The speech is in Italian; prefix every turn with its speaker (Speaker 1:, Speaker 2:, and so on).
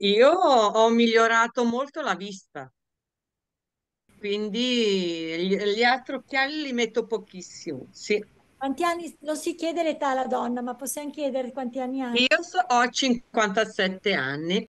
Speaker 1: io ho migliorato molto la vista, quindi gli, gli altri occhiali li metto pochissimo, sì. Quanti anni, non si chiede l'età alla donna, ma possiamo chiedere quanti anni ha? Io so, ho 57 anni.